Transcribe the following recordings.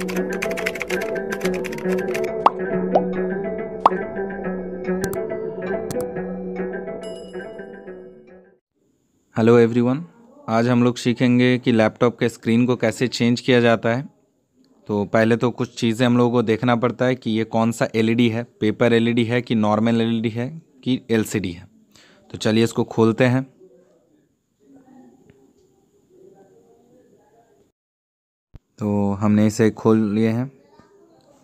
hello everyone आज हम लोग सीखेंगे कि लैपटॉप के स्क्रीन को कैसे चेंज किया जाता है तो पहले तो कुछ चीज़ें हम लोगों को देखना पड़ता है कि ये कौन सा एलईडी है पेपर एलईडी है कि नॉर्मल एलईडी है कि एलसीडी है तो चलिए इसको खोलते हैं तो हमने इसे खोल लिए हैं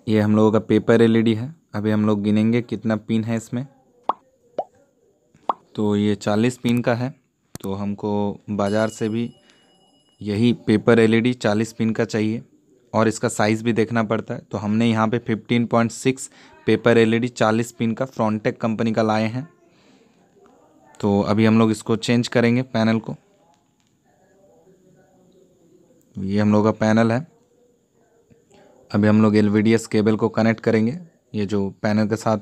ये हम लोगों का पेपर एलईडी है अभी हम लोग गिनेंगे कितना पिन है इसमें तो ये चालीस पिन का है तो हमको बाज़ार से भी यही पेपर एलईडी चालीस पिन का चाहिए और इसका साइज़ भी देखना पड़ता है तो हमने यहाँ पे सिक्स पेपर एलईडी चालीस पिन का फ्रॉन्टेक कंपनी का लाए हैं तो अभी हम लोग इसको चेंज करेंगे पैनल को ये हम लोग का पैनल है अभी हम लोग एल केबल को कनेक्ट करेंगे ये जो पैनल के साथ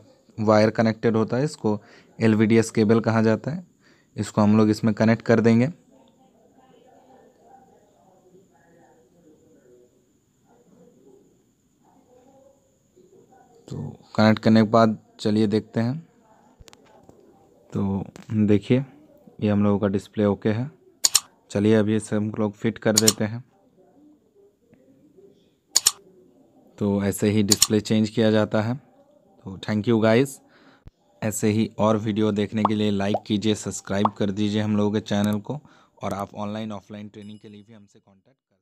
वायर कनेक्टेड होता है इसको एल केबल कहा जाता है इसको हम लोग इसमें कनेक्ट कर देंगे तो कनेक्ट करने के बाद चलिए देखते हैं तो देखिए ये हम लोगों का डिस्प्ले ओके है चलिए अभी इसे हम लोग फिट कर देते हैं तो ऐसे ही डिस्प्ले चेंज किया जाता है तो थैंक यू गाइस ऐसे ही और वीडियो देखने के लिए लाइक कीजिए सब्सक्राइब कर दीजिए हम लोगों के चैनल को और आप ऑनलाइन ऑफलाइन ट्रेनिंग के लिए भी हमसे कॉन्टैक्ट कर